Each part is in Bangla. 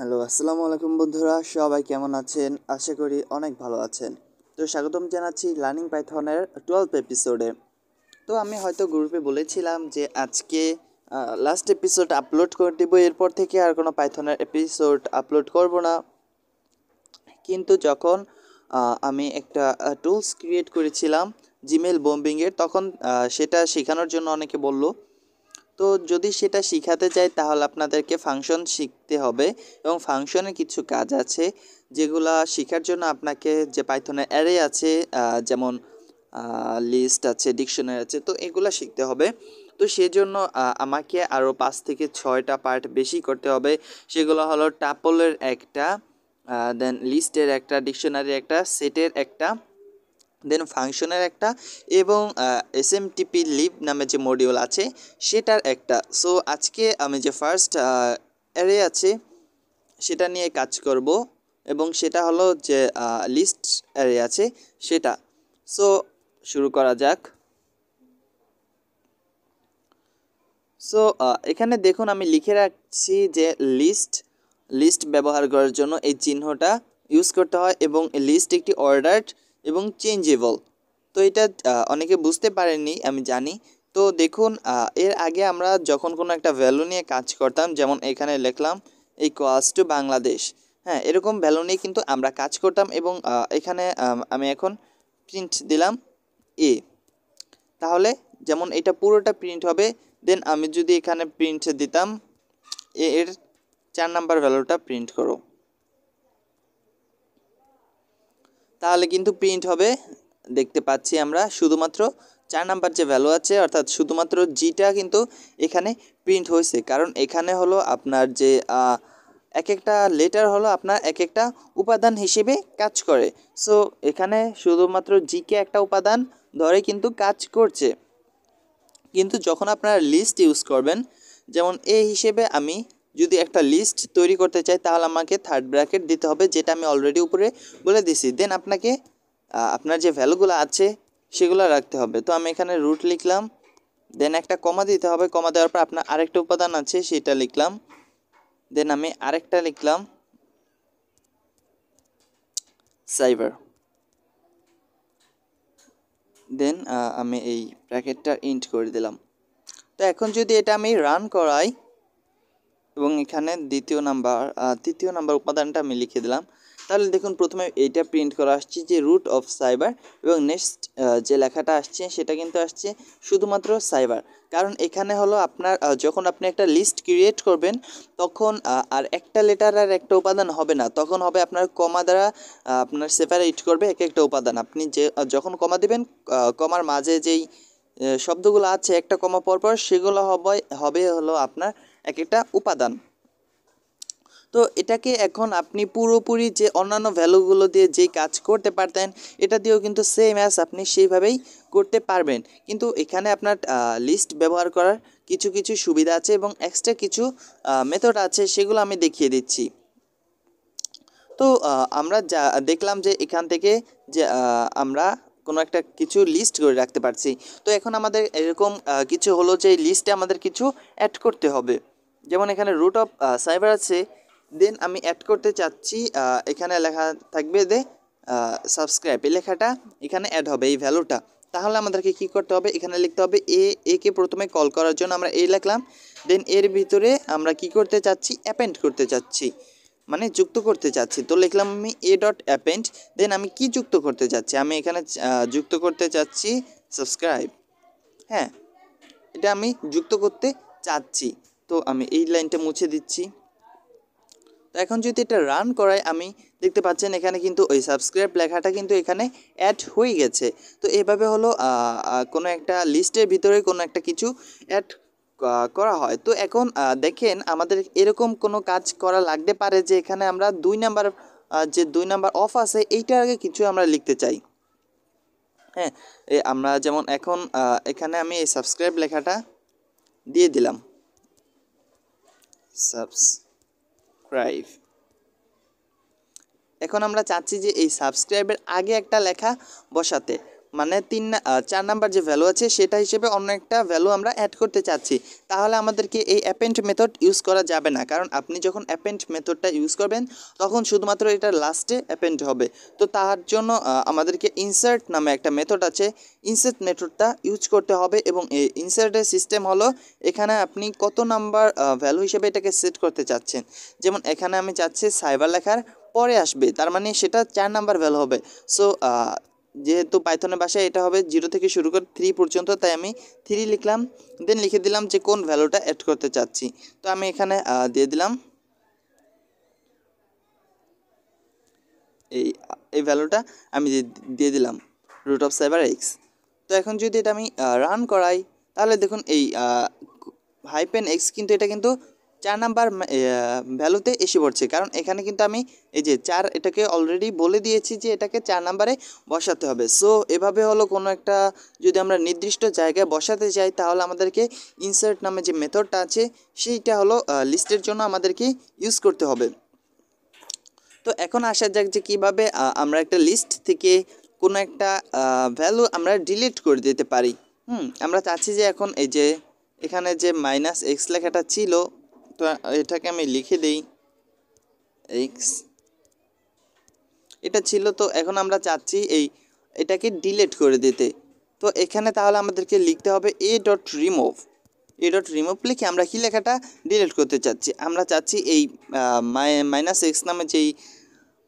হ্যালো আসসালামু আলাইকুম বন্ধুরা সবাই কেমন আছেন আশা করি অনেক ভালো আছেন তো স্বাগতম জানাচ্ছি লার্নিং পাইথনের টুয়েলভ এপিসোডে তো আমি হয়তো গ্রুপে বলেছিলাম যে আজকে লাস্ট এপিসোড আপলোড করে দেব এরপর থেকে আর কোনো পাইথনের এপিসোড আপলোড করব না কিন্তু যখন আমি একটা টুলস ক্রিয়েট করেছিলাম জিমেল বোম্বিংয়ের তখন সেটা শেখানোর জন্য অনেকে বলল তো যদি সেটা শিখাতে চাই তাহলে আপনাদেরকে ফাংশন শিখতে হবে এবং ফাংশনের কিছু কাজ আছে যেগুলা শেখার জন্য আপনাকে যে পাইথনের অ্যারে আছে যেমন লিস্ট আছে ডিকশনারি আছে তো এগুলা শিখতে হবে তো সেজন্য আমাকে আরও পাঁচ থেকে ছয়টা পার্ট বেশি করতে হবে সেগুলো হলো টাপলের একটা দেন লিস্টের একটা ডিকশনারির একটা সেটের একটা দেন ফাংশনের একটা এবং এস এম টিপি লিভ নামে যে মডিউল আছে সেটার একটা সো আজকে আমি যে ফার্স্ট অ্যারে আছে সেটা নিয়ে কাজ করব এবং সেটা হলো যে লিস্ট অ্যারে আছে সেটা সো শুরু করা যাক সো এখানে দেখুন আমি লিখে রাখছি যে লিস্ট লিস্ট ব্যবহার করার জন্য এই চিহ্নটা ইউজ করতে হয় এবং লিস্ট একটি অর্ডার এবং চেঞ্জেবল তো এটা অনেকে বুঝতে পারেননি আমি জানি তো দেখুন এর আগে আমরা যখন কোনো একটা ভ্যালু নিয়ে কাজ করতাম যেমন এখানে লিখলাম কোয়াস টু বাংলাদেশ হ্যাঁ এরকম ভ্যালু নিয়ে কিন্তু আমরা কাজ করতাম এবং এখানে আমি এখন প্রিন্ট দিলাম এ তাহলে যেমন এটা পুরোটা প্রিন্ট হবে দেন আমি যদি এখানে প্রিন্ট দিতাম এ এর চার নাম্বার ভ্যালুটা প্রিন্ট করো তাহলে কিন্তু প্রিন্ট হবে দেখতে পাচ্ছি আমরা শুধুমাত্র চার নাম্বার যে ভ্যালু আছে অর্থাৎ শুধুমাত্র জিটা কিন্তু এখানে প্রিন্ট হয়েছে কারণ এখানে হলো আপনার যে এক একটা লেটার হলো আপনার এক একটা উপাদান হিসেবে কাজ করে সো এখানে শুধুমাত্র জিকে একটা উপাদান ধরে কিন্তু কাজ করছে কিন্তু যখন আপনারা লিস্ট ইউজ করবেন যেমন এ হিসেবে আমি যদি একটা লিস্ট তৈরি করতে চাই তাহলে আমাকে থার্ড ব্র্যাকেট দিতে হবে যেটা আমি অলরেডি উপরে বলে দিছি দেন আপনাকে আপনার যে ভ্যালুগুলো আছে সেগুলো রাখতে হবে তো আমি এখানে রুট লিখলাম দেন একটা কমা দিতে হবে কমা দেওয়ার পর আপনার আরেকটা উপাদান আছে সেটা লিখলাম দেন আমি আরেকটা লিখলাম সাইবার দেন আমি এই ব্র্যাকেটটা ইন্ট করে দিলাম তো এখন যদি এটা আমি রান করাই এবং এখানে দ্বিতীয় নাম্বার তৃতীয় নাম্বার উপাদানটা আমি লিখে দিলাম তাহলে দেখুন প্রথমে এইটা প্রিন্ট করা আসছে যে রুট অফ সাইবার এবং নেক্সট যে লেখাটা আসছে সেটা কিন্তু আসছে শুধুমাত্র সাইবার কারণ এখানে হলো আপনার যখন আপনি একটা লিস্ট ক্রিয়েট করবেন তখন আর একটা লেটার আর একটা উপাদান হবে না তখন হবে আপনার কমা দ্বারা আপনার সেপারেট করবে এক একটা উপাদান আপনি যে যখন কমা দেবেন কমার মাঝে যেই শব্দগুলো আছে একটা কমা পর সেগুলো হবে হবে হলো আপনার এক একটা উপাদান তো এটাকে এখন আপনি পুরোপুরি যে অন্যান্য ভ্যালুগুলো দিয়ে যে কাজ করতে পারতেন এটা দিয়েও কিন্তু সেম অ্যাস আপনি সেইভাবেই করতে পারবেন কিন্তু এখানে আপনার লিস্ট ব্যবহার করার কিছু কিছু সুবিধা আছে এবং এক্সট্রা কিছু মেথড আছে সেগুলো আমি দেখিয়ে দিচ্ছি তো আমরা যা দেখলাম যে এখান থেকে যে আমরা কোনো একটা কিছু লিস্ট করে রাখতে পারছি তো এখন আমাদের এরকম কিছু হলো যে লিস্টে আমাদের কিছু অ্যাড করতে হবে যেমন এখানে রুট অফ সাইবার আছে দেন আমি অ্যাড করতে চাচ্ছি এখানে লেখা থাকবে দে সাবস্ক্রাইব এই লেখাটা এখানে অ্যাড হবে এই ভ্যালুটা তাহলে আমাদেরকে কি করতে হবে এখানে লিখতে হবে এ একে প্রথমে কল করার জন্য আমরা এ লিখলাম দেন এর ভিতরে আমরা কি করতে চাচ্ছি অ্যাপেন্ড করতে চাচ্ছি মানে যুক্ত করতে চাচ্ছি তো লিখলাম আমি এ ডট অ্যাপেন্ড দেন আমি কি যুক্ত করতে চাচ্ছি আমি এখানে যুক্ত করতে চাচ্ছি সাবস্ক্রাইব হ্যাঁ এটা আমি যুক্ত করতে চাচ্ছি তো আমি এই লাইনটা মুছে দিচ্ছি তো এখন যদি এটা রান করাই আমি দেখতে পাচ্ছেন এখানে কিন্তু ওই সাবস্ক্রাইব লেখাটা কিন্তু এখানে অ্যাড হয়ে গেছে তো এভাবে হলো কোনো একটা লিস্টের ভিতরে কোনো একটা কিছু অ্যাড করা হয় তো এখন দেখেন আমাদের এরকম কোনো কাজ করা লাগতে পারে যে এখানে আমরা দুই নাম্বার যে দুই নাম্বার অফ আছে এইটার আগে কিছু আমরা লিখতে চাই হ্যাঁ আমরা যেমন এখন এখানে আমি এই সাবস্ক্রাইব লেখাটা দিয়ে দিলাম সাবস্ক্রাইব এখন আমরা চাচ্ছি যে এই সাবস্ক্রাইবের আগে একটা লেখা বসাতে মানে তিন চার নাম্বার যে ভ্যালু আছে সেটা হিসেবে অন্য একটা ভ্যালু আমরা অ্যাড করতে চাচ্ছি তাহলে আমাদেরকে এই অ্যাপেন্ট মেথড ইউজ করা যাবে না কারণ আপনি যখন অ্যাপেন্ট মেথডটা ইউজ করবেন তখন শুধুমাত্র এটা লাস্টে অ্যাপেন্ট হবে তো তার জন্য আমাদেরকে ইনসার্ট নামে একটা মেথড আছে ইনসার্ট মেথডটা ইউজ করতে হবে এবং এই ইনসার্টের সিস্টেম হলো এখানে আপনি কত নাম্বার ভ্যালু হিসেবে এটাকে সেট করতে চাচ্ছেন যেমন এখানে আমি চাচ্ছি সাইবার লেখার পরে আসবে তার মানে সেটা চার নাম্বার ভ্যালু হবে সো যেহেতু পাইথনের ভাষায় এটা হবে জিরো থেকে শুরু করে থ্রি পর্যন্ত তাই আমি থ্রি লিখলাম দেন লিখে দিলাম যে কোন ভ্যালুটা অ্যাড করতে চাচ্ছি তো আমি এখানে দিয়ে দিলাম এই এই ভ্যালুটা আমি দিয়ে দিলাম রুট অফ সাইবার এক্স তো এখন যদি এটা আমি রান করাই তাহলে দেখুন এই হাইপেন এক্স কিন্তু এটা কিন্তু চার নাম্বার ভ্যালুতে এসে পড়ছে কারণ এখানে কিন্তু আমি এই যে চার এটাকে অলরেডি বলে দিয়েছি যে এটাকে চার নাম্বারে বসাতে হবে সো এভাবে হলো কোনো একটা যদি আমরা নির্দিষ্ট জায়গায় বসাতে চাই তাহলে আমাদেরকে ইনসার্ট নামে যে মেথডটা আছে সেইটা হলো লিস্টের জন্য আমাদেরকে ইউজ করতে হবে তো এখন আসা যাক যে কীভাবে আমরা একটা লিস্ট থেকে কোনো একটা ভ্যালু আমরা ডিলিট করে দিতে পারি হুম আমরা চাচ্ছি যে এখন এই যে এখানে যে মাইনাস এক্স লেখাটা ছিল তো এটাকে আমি লিখে দিই এক্স এটা ছিল তো এখন আমরা চাচ্ছি এই এটাকে ডিলেট করে দিতে তো এখানে তাহলে আমাদেরকে লিখতে হবে a dot remove a dot remove লিখে আমরা কি লেখাটা ডিলেট করতে চাচ্ছি আমরা চাচ্ছি এই মাইনাস এক্স নামে যেই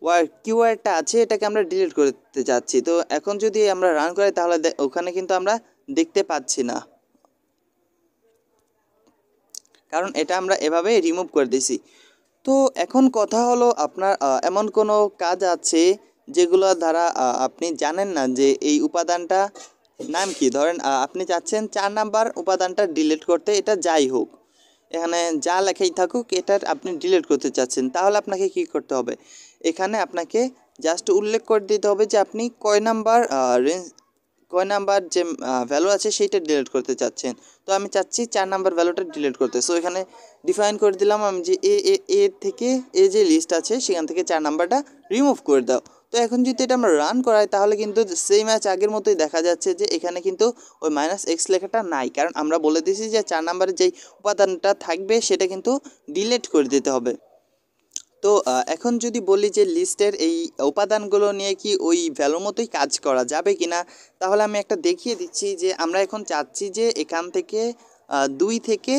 ওয়ার কিউআরটা আছে এটাকে আমরা ডিলিট করতে চাচ্ছি তো এখন যদি আমরা রান করি তাহলে ওখানে কিন্তু আমরা দেখতে পাচ্ছি না কারণ এটা আমরা এভাবে রিমুভ করে দিছি তো এখন কথা হলো আপনার এমন কোনো কাজ আছে যেগুলো দ্বারা আপনি জানেন না যে এই উপাদানটা নাম কি ধরেন আপনি চাচ্ছেন চার নাম্বার উপাদানটা ডিলিট করতে এটা যাই হোক এখানে যা লেখাই থাকুক এটা আপনি ডিলিট করতে চাচ্ছেন তাহলে আপনাকে কি করতে হবে এখানে আপনাকে জাস্ট উল্লেখ করে দিতে হবে যে আপনি কয় নাম্বার রেঞ্জ কয় নাম্বার যে ভ্যালু আছে সেইটা ডিলিট করতে চাচ্ছেন তো আমি চাচ্ছি চার নাম্বার ভ্যালুটা ডিলিট করতে সো এখানে ডিফাইন করে দিলাম আমি যে এ এ থেকে এ যে লিস্ট আছে সেখান থেকে চার নাম্বারটা রিমুভ করে দাও তো এখন যদি এটা আমরা রান করাই তাহলে কিন্তু সেই ম্যাচ আগের মতোই দেখা যাচ্ছে যে এখানে কিন্তু ওই মাইনাস এক্স লেখাটা নাই কারণ আমরা বলে দিয়েছি যে চার নাম্বারের যেই উপাদানটা থাকবে সেটা কিন্তু ডিলেট করে দিতে হবে তো এখন যদি বলি যে লিস্টের এই উপাদানগুলো নিয়ে কি ওই ভ্যালু মতোই কাজ করা যাবে কি না তাহলে আমি একটা দেখিয়ে দিচ্ছি যে আমরা এখন চাচ্ছি যে এখান থেকে দুই থেকে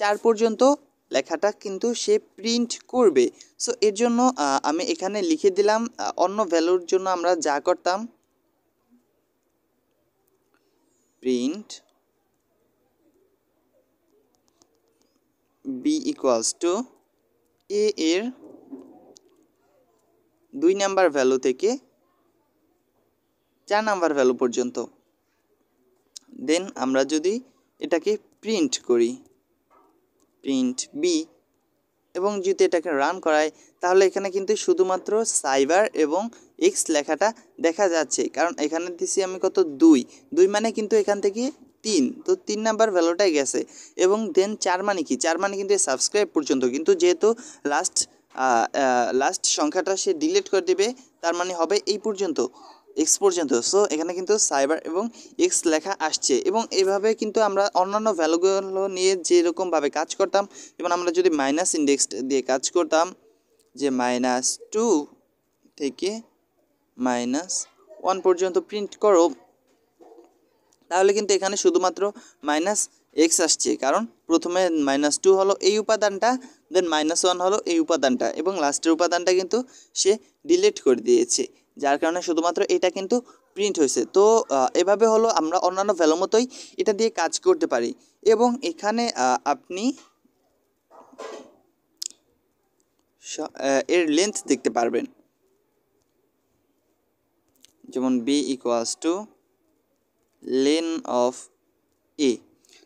চার পর্যন্ত লেখাটা কিন্তু সে প্রিন্ট করবে সো এর জন্য আমি এখানে লিখে দিলাম অন্য ভ্যালুর জন্য আমরা যা করতাম print b equals to a এর দুই নাম্বার ভ্যালু থেকে চার নাম্বার ভ্যালু পর্যন্ত দেন আমরা যদি এটাকে প্রিন্ট করি প্রিন্ট বি এবং যদি এটাকে রান করায় তাহলে এখানে কিন্তু শুধুমাত্র সাইবার এবং এক্স লেখাটা দেখা যাচ্ছে কারণ এখানে দিছি আমি কত দুই দুই মানে কিন্তু এখান থেকে তিন তো তিন নাম্বার ভ্যালুটাই গেছে এবং দেন চার মানে কি চার মানে কিন্তু সাবস্ক্রাইব পর্যন্ত কিন্তু যেহেতু লাস্ট লাস্ট সংখ্যাটা সে ডিলিট করে দেবে তার মানে হবে এই পর্যন্ত এক্স পর্যন্ত সো এখানে কিন্তু সাইবার এবং এক্স লেখা আসছে এবং এভাবে কিন্তু আমরা অন্যান্য ভ্যালুগুলো নিয়ে যেরকমভাবে কাজ করতাম যেমন আমরা যদি মাইনাস ইন্ডেক্স দিয়ে কাজ করতাম যে মাইনাস টু থেকে মাইনাস ওয়ান পর্যন্ত প্রিন্ট করো তাহলে কিন্তু এখানে শুধুমাত্র মাইনাস এক্স আসছে কারণ প্রথমে মাইনাস টু হলো এই উপাদানটা দেন মাইনাস ওয়ান হলো এই উপাদানটা এবং লাস্টের উপাদানটা কিন্তু সে ডিলিট করে দিয়েছে যার কারণে শুধুমাত্র এটা কিন্তু প্রিন্ট হয়েছে তো এভাবে হলো আমরা অন্যান্য ভ্যালু মতোই এটা দিয়ে কাজ করতে পারি এবং এখানে আপনি এর লেন্থ দেখতে পারবেন যেমন b equals to len of a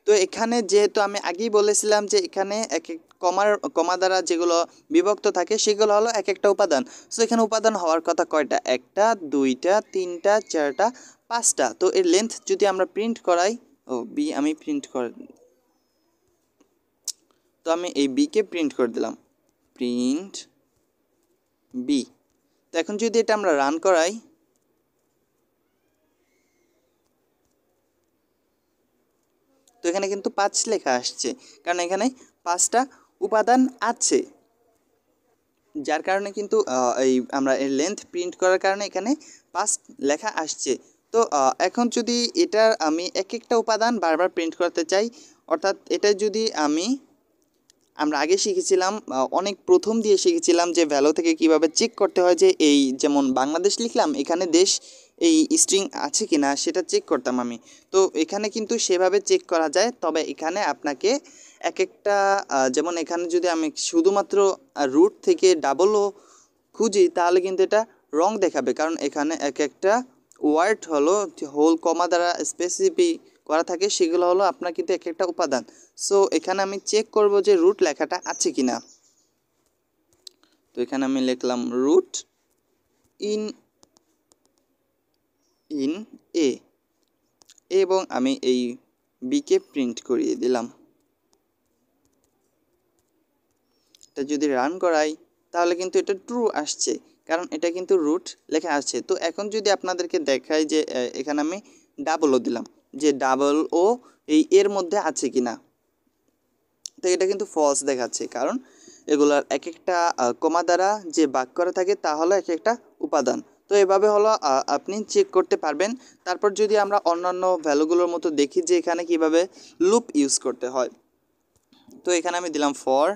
তো এখানে যেহেতু আমি আগেই বলেছিলাম যে এখানে এক এক কমার কমা দ্বারা যেগুলো বিভক্ত থাকে সেগুলো হলো এক একটা উপাদান সো এখানে উপাদান হওয়ার কথা কয়টা একটা দুইটা তিনটা চারটা পাঁচটা তো এর লেন্থ যদি আমরা প্রিন্ট করাই ও বি আমি প্রিন্ট কর তো আমি এই বিকে প্রিন্ট করে দিলাম প্রিন্ট বি তো এখন যদি এটা আমরা রান করাই তো এখানে কিন্তু পাঁচ লেখা আসছে কারণ এখানে পাঁচটা উপাদান আছে যার কারণে কিন্তু এই আমরা এর লেন্থ প্রিন্ট করার কারণে এখানে পাঁচ লেখা আসছে তো এখন যদি এটার আমি এক একটা উপাদান বারবার প্রিন্ট করতে চাই অর্থাৎ এটা যদি আমি আমরা আগে শিখেছিলাম অনেক প্রথম দিয়ে শিখেছিলাম যে ভ্যালু থেকে কিভাবে চেক করতে হয় যে এই যেমন বাংলাদেশ লিখলাম এখানে দেশ এই স্ট্রিং আছে কি না সেটা চেক করতাম আমি তো এখানে কিন্তু সেভাবে চেক করা যায় তবে এখানে আপনাকে এক একটা যেমন এখানে যদি আমি শুধুমাত্র রুট থেকে ডাবলও খুঁজি তাহলে কিন্তু এটা রং দেখাবে কারণ এখানে এক একটা ওয়ার্ড হলো হোল কমা দ্বারা স্পেসিফিক করা থাকে সেগুলো হলো আপনার কিন্তু এক একটা উপাদান সো এখানে আমি চেক করব যে রুট লেখাটা আছে কি না তো এখানে আমি লিখলাম রুট ইন ইন এ এবং আমি এই বিকে প্রিন্ট করিয়ে দিলাম এটা যদি রান করাই তাহলে কিন্তু এটা ট্রু আসছে কারণ এটা কিন্তু রুট লেখা আছে তো এখন যদি আপনাদেরকে দেখাই যে এখানে আমি ডাবলও দিলাম যে ডাবল ও এই এর মধ্যে আছে কি না তো এটা কিন্তু ফলস দেখাচ্ছে কারণ এগুলার এক একটা কমা দ্বারা যে বাক করা থাকে তা এক একটা উপাদান তো এভাবে হলো আপনি চেক করতে পারবেন তারপর যদি আমরা অন্যান্য ভ্যালুগুলোর মতো দেখি যে এখানে কিভাবে লুপ ইউজ করতে হয় তো এখানে আমি দিলাম ফর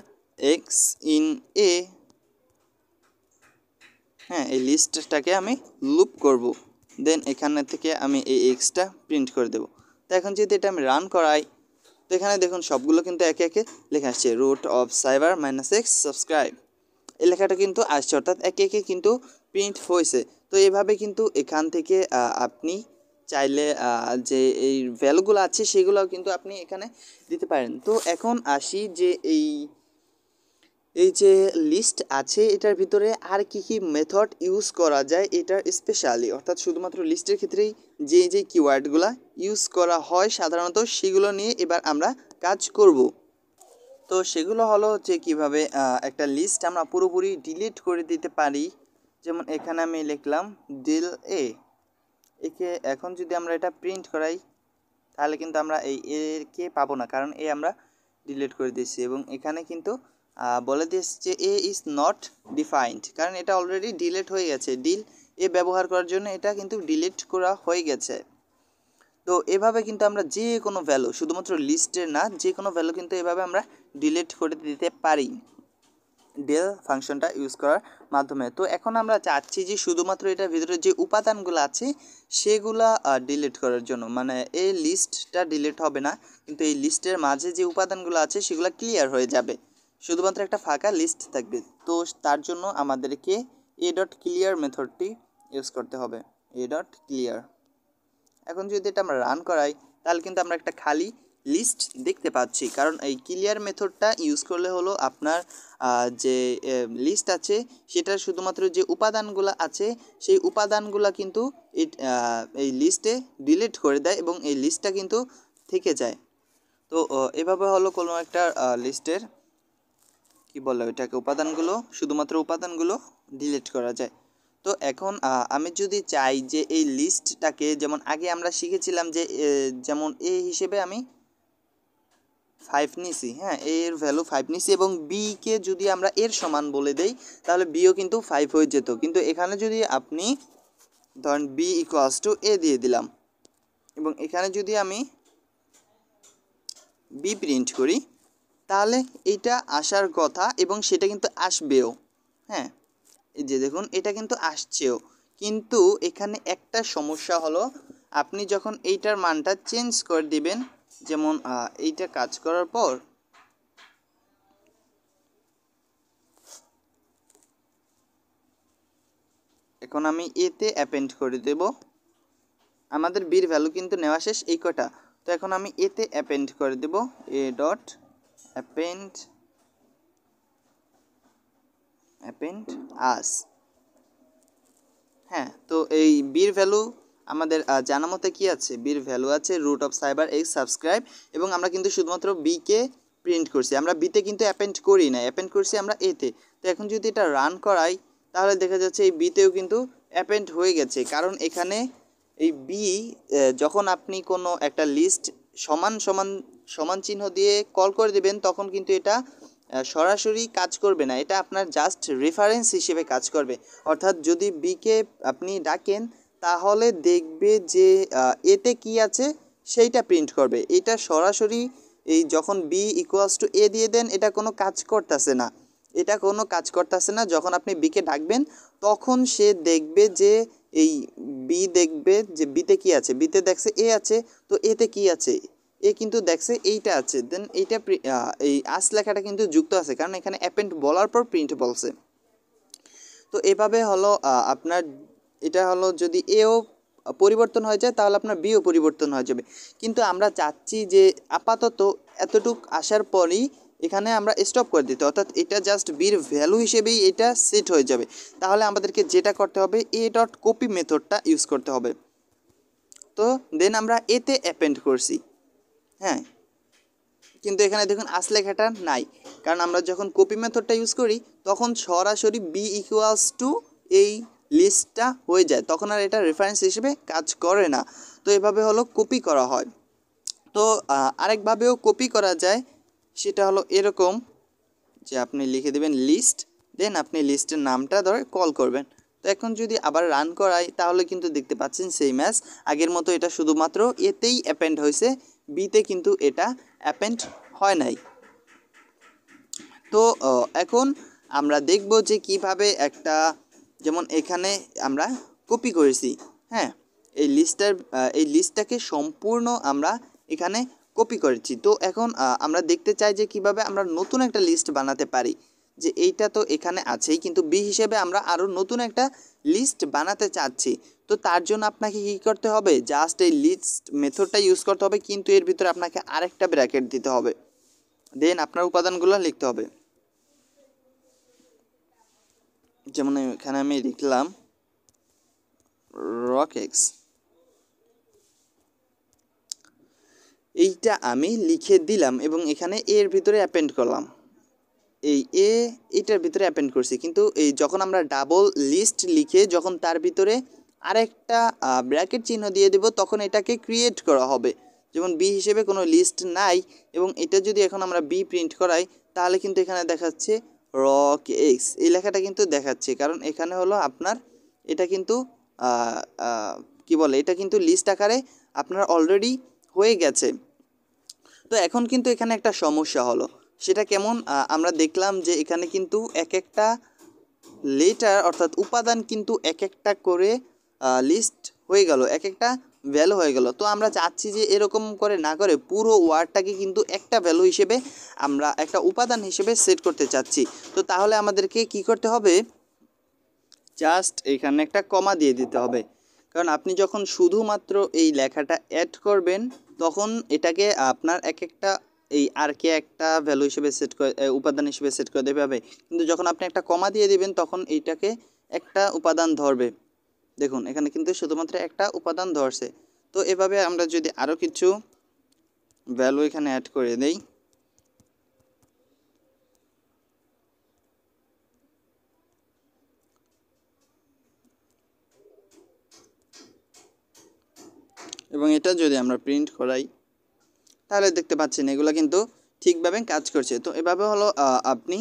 এক্স ইন এ হ্যাঁ এই লিস্টটাকে আমি লুপ করব দেন এখানে থেকে আমি এই এক্সটা প্রিন্ট করে দেব তো এখন যদি এটা আমি রান করাই তো এখানে দেখুন সবগুলো কিন্তু একে একে লেখা আসছে root of cyber minus x subscribe এই লেখাটা কিন্তু আসছে অর্থাৎ একে একে কিন্তু প্রিন্ট হয়েছে তো এভাবে কিন্তু এখান থেকে আপনি চাইলে যে এই ভ্যালুগুলো আছে সেগুলো কিন্তু আপনি এখানে দিতে পারেন তো এখন আসি যে এই এই যে লিস্ট আছে এটার ভিতরে আর কি কি মেথড ইউজ করা যায় এটার স্পেশালি অর্থাৎ শুধুমাত্র লিস্টের ক্ষেত্রেই যে যে কিওয়ার্ডগুলো ইউজ করা হয় সাধারণত সেগুলো নিয়ে এবার আমরা কাজ করব তো সেগুলো হলো যে কিভাবে একটা লিস্ট আমরা পুরোপুরি ডিলিট করে দিতে পারি যেমন এখানে আমি লিখলাম ডিল এ একে এখন যদি আমরা এটা প্রিন্ট করাই তাহলে কিন্তু আমরা এই এ কে পাবো না কারণ এ আমরা ডিলিট করে দিয়েছি এবং এখানে কিন্তু বলে দিয়েছে যে এ ইজ নট ডিফাইন্ড কারণ এটা অলরেডি ডিলিট হয়ে গেছে ডিল এ ব্যবহার করার জন্য এটা কিন্তু ডিলিট করা হয়ে গেছে তো এভাবে কিন্তু আমরা যে কোনো ভ্যালু শুধুমাত্র লিস্টের না যে কোনো ভ্যালু কিন্তু এভাবে আমরা ডিলিট করে দিতে পারি ডেল ফাংশনটা ইউজ করার মাধ্যমে তো এখন আমরা চাচ্ছি যে শুধুমাত্র এটার ভিতরে যে উপাদানগুলো আছে সেগুলা ডিলিট করার জন্য মানে এই লিস্টটা ডিলিট হবে না কিন্তু এই লিস্টের মাঝে যে উপাদানগুলো আছে সেগুলো ক্লিয়ার হয়ে যাবে শুধুমাত্র একটা ফাঁকা লিস্ট থাকবে তো তার জন্য আমাদেরকে এ ডট ক্লিয়ার মেথডটি ইউজ করতে হবে এ ডট ক্লিয়ার এখন যদি এটা আমরা রান করাই তাহলে কিন্তু আমরা একটা খালি লিস্ট দেখতে পাচ্ছি কারণ এই ক্লিয়ার মেথডটা ইউজ করলে হলো আপনার যে লিস্ট আছে সেটার শুধুমাত্র যে উপাদানগুলো আছে সেই উপাদানগুলো কিন্তু এই লিস্টে ডিলিট করে দেয় এবং এই লিস্টটা কিন্তু থেকে যায় তো এভাবে হলো কোনো একটা লিস্টের কি বলে ওইটাকে উপাদানগুলো শুধুমাত্র উপাদানগুলো ডিলিট করা যায় তো এখন আমি যদি চাই যে এই লিস্টটাকে যেমন আগে আমরা শিখেছিলাম যে যেমন এ হিসেবে আমি ফাইভ নিছি হ্যাঁ এর ভ্যালু ফাইভ নিছি এবং বিকে যদি আমরা এর সমান বলে দেই তাহলে বিও কিন্তু ফাইভ হয়ে যেত কিন্তু এখানে যদি আপনি ধরেন বি ইকুয়ালস টু এ দিয়ে দিলাম এবং এখানে যদি আমি বি প্রিন্ট করি তাহলে এটা আসার কথা এবং সেটা কিন্তু আসবেও হ্যাঁ এই যে দেখুন এটা কিন্তু আসছেও কিন্তু এখানে একটা সমস্যা হলো আপনি যখন এইটার মানটা চেঞ্জ করে দিবেন যেমন এইটা কাজ করার পর এখন আমি এতে অ্যাপেন্ড করে দেব আমাদের বীর ভ্যালু কিন্তু নেওয়া শেষ এই কটা তো এখন আমি এতে অ্যাপেন্ড করে দেব এ ডট অ্যাপেন্ড অ্যাপেন্ড আস হ্যাঁ তো এই বির ভ্যালু আমাদের জানা মতে কী আছে বির ভ্যালু আছে root of cyber x subscribe এবং আমরা কিন্তু শুধুমাত্র বিকে প্রিন্ট করছি আমরা বিতে কিন্তু অ্যাপেন্ড করি না অ্যাপেন্ড করছি আমরা এতে তো এখন যদি এটা রান করাই তাহলে দেখা যাচ্ছে এই বিতেও কিন্তু অ্যাপেন্ড হয়ে গেছে কারণ এখানে এই বি যখন আপনি কোনো একটা লিস্ট সমান সমান সমান চিহ্ন দিয়ে কল করে দেবেন তখন কিন্তু এটা সরাসরি কাজ করবে না এটা আপনার জাস্ট রেফারেন্স হিসেবে কাজ করবে অর্থাৎ যদি বিকে আপনি ডাকেন তাহলে দেখবে যে এতে কি আছে সেইটা প্রিন্ট করবে এটা সরাসরি এই যখন বি ইকুয়ালস টু এ দিয়ে দেন এটা কোনো কাজ করতেছে না এটা কোনো কাজ করতেছে না যখন আপনি বিকে ডাকবেন তখন সে দেখবে যে এই বি দেখবে যে বিতে কি আছে বিতে দেখছে এ আছে তো এতে কি আছে এ কিন্তু দেখছে এইটা আছে দেন এইটা এই আস লেখাটা কিন্তু যুক্ত আছে কারণ এখানে অ্যাপেন্ট বলার পর প্রিন্ট বলছে তো এভাবে হলো আপনার এটা হলো যদি এও পরিবর্তন হয়ে যায় তাহলে আপনার বিও পরিবর্তন হয়ে যাবে কিন্তু আমরা চাচ্ছি যে আপাতত এতটুক আসার পরই এখানে আমরা স্টপ করে দিতে অর্থাৎ এটা জাস্ট বির ভ্যালু হিসেবেই এটা সেট হয়ে যাবে তাহলে আমাদেরকে যেটা করতে হবে এ ডট কপি মেথডটা ইউজ করতে হবে তো দেন আমরা এতে অ্যাপেন্ড করছি হ্যাঁ কিন্তু এখানে দেখুন আসলে ঘাটা নাই কারণ আমরা যখন কপি মেথডটা ইউজ করি তখন সরাসরি বি ইকুয়ালস টু এই লিস্টটা হয়ে যায় তখন আর এটা রেফারেন্স হিসেবে কাজ করে না তো এভাবে হলো কপি করা হয় তো আরেকভাবেও কপি করা যায় সেটা হলো এরকম যে আপনি লিখে দেবেন লিস্ট দেন আপনি লিস্টের নামটা ধরে কল করবেন তো এখন যদি আবার রান করাই তাহলে কিন্তু দেখতে পাচ্ছেন সেই ম্যাচ আগের মতো এটা শুধুমাত্র এতেই অ্যাপেন্ড হয়েছে বিতে কিন্তু এটা অ্যাপেন্ড হয় নাই তো এখন আমরা দেখব যে কিভাবে একটা যেমন এখানে আমরা কপি করেছি হ্যাঁ এই লিস্টটার এই লিস্টটাকে সম্পূর্ণ আমরা এখানে কপি করেছি তো এখন আমরা দেখতে চাই যে কিভাবে আমরা নতুন একটা লিস্ট বানাতে পারি যে এইটা তো এখানে আছেই কিন্তু বি হিসেবে আমরা আরও নতুন একটা লিস্ট বানাতে চাচ্ছি তো তার জন্য আপনাকে কী করতে হবে জাস্ট এই লিস্ট মেথডটা ইউজ করতে হবে কিন্তু এর ভিতরে আপনাকে আরেকটা ব্র্যাকেট দিতে হবে দেন আপনার উপাদানগুলো লিখতে হবে যেমন এখানে আমি লিখলাম রকেক্স এইটা আমি লিখে দিলাম এবং এখানে এর ভিতরে অ্যাপেন্ড করলাম এই এ এটার ভিতরে অ্যাপেন্ড করছি কিন্তু এই যখন আমরা ডাবল লিস্ট লিখে যখন তার ভিতরে আরেকটা ব্র্যাকেট চিহ্ন দিয়ে দেব তখন এটাকে ক্রিয়েট করা হবে যেমন বি হিসেবে কোনো লিস্ট নাই এবং এটা যদি এখন আমরা বি প্রিন্ট করাই তাহলে কিন্তু এখানে দেখাচ্ছে রক এক্স এই লেখাটা কিন্তু দেখাচ্ছে কারণ এখানে হলো আপনার এটা কিন্তু কি বলে এটা কিন্তু লিস্ট আকারে আপনার অলরেডি হয়ে গেছে তো এখন কিন্তু এখানে একটা সমস্যা হলো সেটা কেমন আমরা দেখলাম যে এখানে কিন্তু এক একটা লেটার অর্থাৎ উপাদান কিন্তু এক একটা করে লিস্ট হয়ে গেল এক একটা ভ্যালু হয়ে গেল তো আমরা চাচ্ছি যে এরকম করে না করে পুরো ওয়ার্ডটাকে কিন্তু একটা ভ্যালু হিসেবে আমরা একটা উপাদান হিসেবে সেট করতে চাচ্ছি তো তাহলে আমাদেরকে কি করতে হবে জাস্ট এখানে একটা কমা দিয়ে দিতে হবে কারণ আপনি যখন শুধুমাত্র এই লেখাটা অ্যাড করবেন তখন এটাকে আপনার এক একটা এই আর কে একটা ভ্যালু হিসেবে সেট করে উপাদান হিসেবে সেট করে দেবে কিন্তু যখন আপনি একটা কমা দিয়ে দিবেন তখন এইটাকে একটা উপাদান ধরবে দেখুন এখানে কিন্তু শুধুমাত্র একটা উপাদান ধরছে তো এভাবে আমরা যদি আরও কিছু ভ্যালু এখানে অ্যাড করে দেই এবং এটা যদি আমরা প্রিন্ট করাই তাহলে দেখতে পাচ্ছেন এগুলো কিন্তু ঠিকভাবে কাজ করছে তো এভাবে হলো আপনি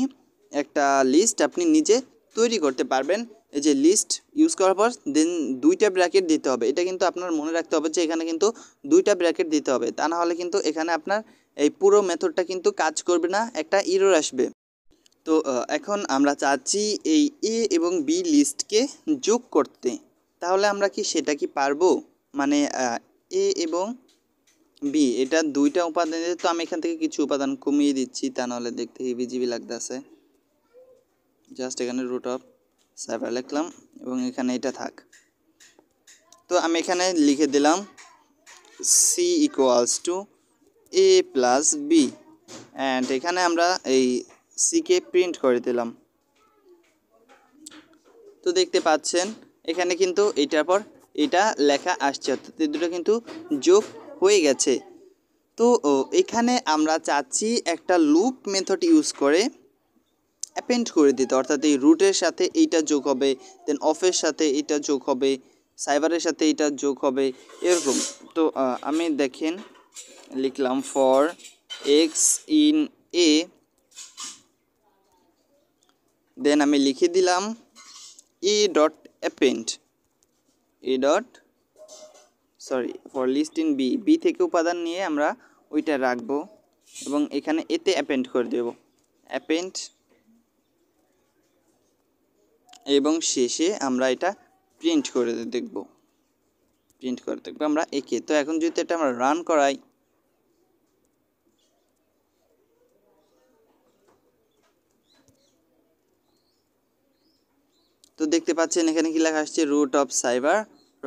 একটা লিস্ট আপনি নিজে তৈরি করতে পারবেন এই যে লিস্ট ইউজ করার পর দেন দুইটা ব্র্যাকেট দিতে হবে এটা কিন্তু আপনার মনে রাখতে হবে যে এখানে কিন্তু দুইটা ব্র্যাকেট দিতে হবে তা না হলে কিন্তু এখানে আপনার এই পুরো মেথডটা কিন্তু কাজ করবে না একটা ইরোর আসবে তো এখন আমরা চাচ্ছি এই এ এবং বি লিস্টকে যোগ করতে তাহলে আমরা কি সেটা কি পারবো মানে এ এবং বি এটা দুইটা উপাদান তো আমি এখান থেকে কিছু উপাদান কমিয়ে দিচ্ছি তা নাহলে দেখতে হিবিজিবি লাগতেছে জাস্ট এখানে রুট অফ সাইবার লিখলাম এবং এখানে এটা থাক তো আমি এখানে লিখে দিলাম c equals to a plus b and এখানে আমরা এই সিকে প্রিন্ট করে দিলাম তো দেখতে পাচ্ছেন এখানে কিন্তু এটার পর এটা লেখা আসছে অর্থাৎ এই দুটো কিন্তু যোগ হয়ে গেছে তো এখানে আমরা চাচ্ছি একটা লুপ মেথড ইউজ করে অ্যাপেন্ড করে দিতে অর্থাৎ এই রুটের সাথে এইটা যোগ হবে দেন অফের সাথে এটা যোগ হবে সাইবারের সাথে এটা যোগ হবে এরকম তো আমি দেখেন লিখলাম for x in a then আমি লিখে দিলাম a dot append a dot sorry for list in b b থেকে উপাদান নিয়ে আমরা ওইটা রাখবো এবং এখানে এতে অ্যাপেন্ড করে দেব অ্যাপেন্ড এবং শেষে আমরা এটা প্রিন্ট করে দেখব প্রিন্ট করে দেখবো আমরা একে তো এখন যদি এটা আমরা রান করাই তো দেখতে পাচ্ছেন এখানে কি লেখা আসছে root of cyber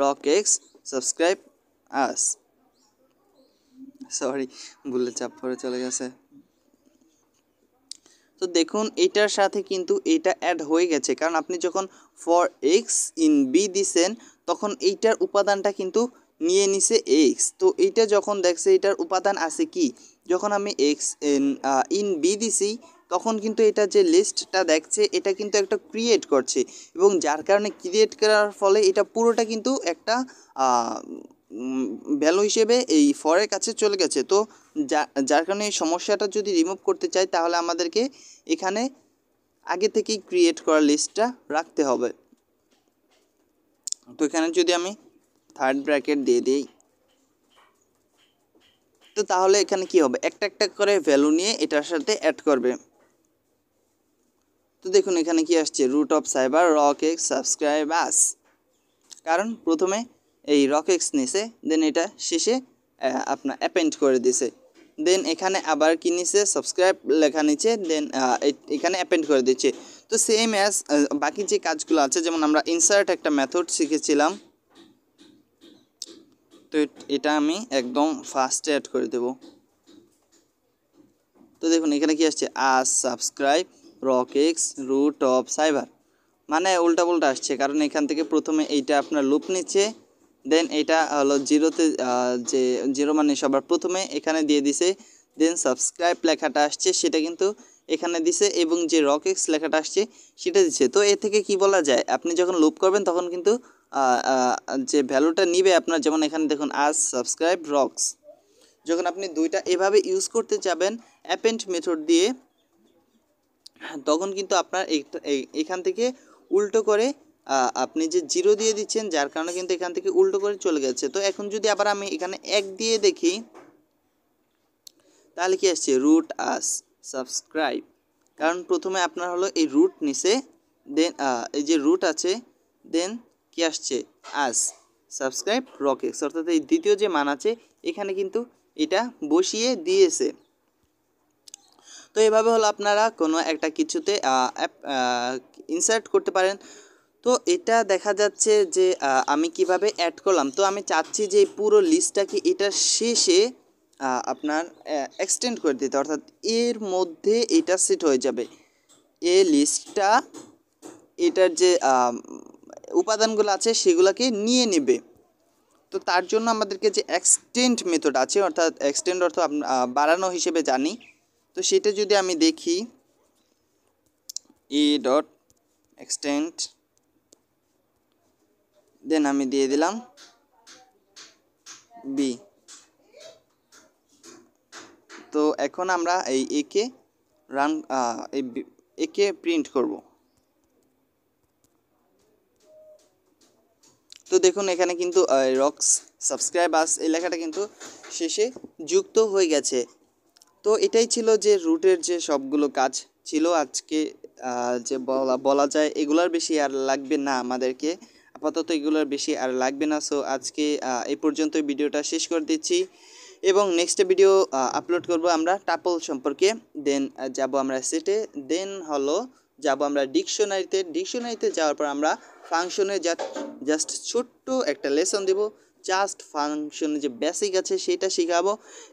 rock x subscribe us sorry ভুলে চাপ পরে চলে গেছে তো দেখুন এটার সাথে কিন্তু এটা অ্যাড হয়ে গেছে কারণ আপনি যখন ফর এক্স ইন বি দিছেন তখন এইটার উপাদানটা কিন্তু নিয়ে নিছে এক্স তো এইটা যখন দেখছে এটার উপাদান আছে কি যখন আমি এক্স ইন বি দিছি তখন কিন্তু এটা যে লিস্টটা দেখছে এটা কিন্তু একটা ক্রিয়েট করছে এবং যার কারণে ক্রিয়েট করার ফলে এটা পুরোটা কিন্তু একটা ভ্যালু হিসেবে এই ফরের কাছে চলে গেছে তো যার কারণে এই সমস্যাটা যদি রিমুভ করতে চাই তাহলে আমাদেরকে এখানে আগে থেকেই ক্রিয়েট করা লিস্টটা রাখতে হবে তো এখানে যদি আমি থার্ড ব্র্যাকেট দিয়ে দিই তো তাহলে এখানে কি হবে একটা একটা করে ভ্যালু নিয়ে এটার সাথে অ্যাড করবে তো দেখুন এখানে কি আসছে root of cyber rock x subscribe কারণ প্রথমে এই রকেক্স নিছে দেন এটা শেষে আপনার অ্যাপেন্ড করে দিছে দেন এখানে আবার কি নিছে সাবস্ক্রাইব লেখা নিচ্ছে দেন এখানে অ্যাপেন্ড করে দিচ্ছে তো সেম অ্যাজ বাকি যে কাজগুলো আছে যেমন আমরা ইনসার্ট একটা মেথড শিখেছিলাম তো এটা আমি একদম ফার্স্টে অ্যাড করে দেব তো দেখুন এখানে কি আসছে us subscribe rock x root of cyber মানে উল্টা পুলটা আসছে কারণ এখান থেকে প্রথমে এইটা আপনার লুপ নিচ্ছে দেন এটা হলো জিরোতে যে জিরো মানে সবার প্রথমে এখানে দিয়ে দিছে দেন সাবস্ক্রাইব লেখাটা আসছে সেটা কিন্তু এখানে দিছে এবং যে রকেক্স লেখাটা আসছে সেটা দিচ্ছে তো এ থেকে কি বলা যায় আপনি যখন লুপ করবেন তখন কিন্তু যে ভ্যালুটা নিবে আপনার যেমন এখানে দেখুন আজ সাবস্ক্রাইব রকস যখন আপনি দুইটা এভাবে ইউজ করতে যাবেন অ্যাপেন্ট মেথড দিয়ে তখন কিন্তু আপনার এখান থেকে উল্টো করে আপনি যে জিরো দিয়ে দিচ্ছেন যার কারণে কিন্তু এখান থেকে উল্টো করে চলে গেছে তো এখন যদি আবার আমি এখানে এক দিয়ে দেখি তাহলে কি আসছে রুট আস সাবস্ক্রাইব কারণ প্রথমে আপনার হলো এই রুট নিচে দেন এই যে রুট আছে দেন কি আসছে আস সাবস্ক্রাইব রকেক্স অর্থাৎ এই দ্বিতীয় যে মান আছে এখানে কিন্তু এটা বসিয়ে দিয়েছে তো এভাবে হলো আপনারা কোনো একটা কিছুতে ইনসার্ট করতে পারেন তো এটা দেখা যাচ্ছে যে আমি কিভাবে অ্যাড করলাম তো আমি চাচ্ছি যে পুরো লিস্টটাকে এটা শেষে আপনার এক্সটেন্ড করে দিতে অর্থাৎ এর মধ্যে এটা সেট হয়ে যাবে এ লিস্টটা এটার যে উপাদানগুলো আছে সেগুলোকে নিয়ে নেবে তো তার জন্য আমাদেরকে যে এক্সটেন্ড মেথড আছে অর্থাৎ এক্সটেন্ড অর্থ বাড়ানো হিসেবে জানি তো সেটা যদি আমি দেখি এ ডট এক্সটেন্ড দেন আমি দিয়ে দিলাম বি তো এখন আমরা এই একে রান এই একে প্রিন্ট করব তো দেখুন এখানে কিন্তু রক্স সাবস্ক্রাইবার্স এই লেখাটা কিন্তু শেষে যুক্ত হয়ে গেছে তো এটাই ছিল যে রুটের যে সবগুলো কাজ ছিল আজকে যে বলা বলা যায় এগুলার বেশি আর লাগবে না আমাদেরকে আপাতত এগুলোর বেশি আর লাগবে না সো আজকে এই পর্যন্ত ভিডিওটা শেষ করে দিচ্ছি এবং নেক্সট ভিডিও আপলোড করব আমরা টাপল সম্পর্কে দেন যাব আমরা সেটে দেন হলো যাব আমরা ডিকশনারিতে ডিকশনারিতে যাওয়ার পর আমরা ফাংশনে জাস্ট ছোট্ট একটা লেসন দেবো জাস্ট ফাংশনের যে বেসিক আছে সেটা শেখাবো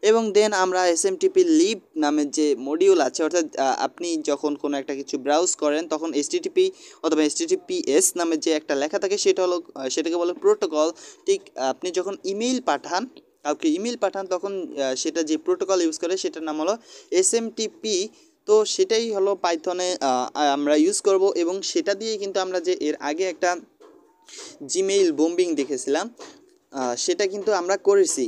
এবং দেন আমরা এস এম টিপি লিপ নামের যে মডিউল আছে অর্থাৎ আপনি যখন কোনো একটা কিছু ব্রাউজ করেন তখন এসটিটিপি অথবা এস এস নামের যে একটা লেখা থাকে সেটা হলো সেটাকে বলে প্রোটোকল ঠিক আপনি যখন ইমেইল পাঠান কাউকে ইমেল পাঠান তখন সেটা যে প্রোটোকল ইউজ করে সেটার নাম হলো এস এম তো সেটাই হলো পাইথনে আমরা ইউজ করব এবং সেটা দিয়ে কিন্তু আমরা যে এর আগে একটা জিমেইল বোম্বিং দেখেছিলাম সেটা কিন্তু আমরা করেছি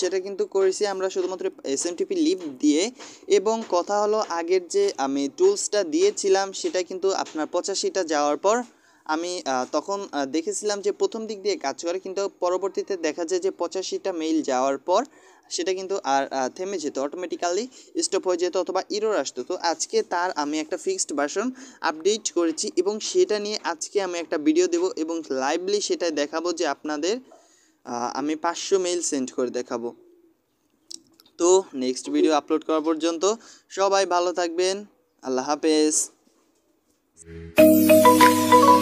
সেটা কিন্তু করেছি আমরা শুধুমাত্র এস এম টিপি লিপ দিয়ে এবং কথা হলো আগের যে আমি টুলসটা দিয়েছিলাম সেটা কিন্তু আপনার পঁচাশিটা যাওয়ার পর আমি তখন দেখেছিলাম যে প্রথম দিক দিয়ে কাজ করে কিন্তু পরবর্তীতে দেখা যায় যে পঁচাশিটা মেইল যাওয়ার পর সেটা কিন্তু আর থেমে যেত অটোমেটিক্যালি স্টপ হয়ে যেত অথবা ইরোর আসতো তো আজকে তার আমি একটা ফিক্সড ভার্সন আপডেট করেছি এবং সেটা নিয়ে আজকে আমি একটা ভিডিও দেব এবং লাইভলি সেটা দেখাবো যে আপনাদের আমি পাঁচশো মেইল সেন্ড করে দেখাবো তো নেক্সট ভিডিও আপলোড করা পর্যন্ত সবাই ভালো থাকবেন আল্লাহ হাফেজ